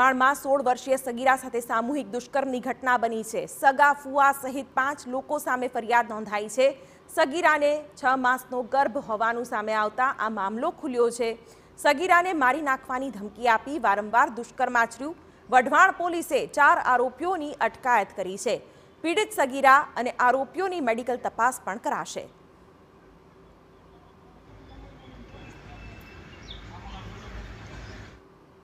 વઢવાણમાં સોળ વર્ષીય સગીરા સાથે સામૂહિક દુષ્કર્મની ઘટના બની છે સગા ફુવા સહિત પાંચ લોકો સામે ફરિયાદ નોંધાઈ છે સગીરાને છ માસનો ગર્ભ હોવાનું સામે આવતા આ મામલો ખુલ્યો છે સગીરાને મારી નાખવાની ધમકી આપી વારંવાર દુષ્કર્મ આચર્યું વઢવાણ પોલીસે ચાર આરોપીઓની અટકાયત કરી છે પીડિત સગીરા અને આરોપીઓની મેડિકલ તપાસ પણ કરાશે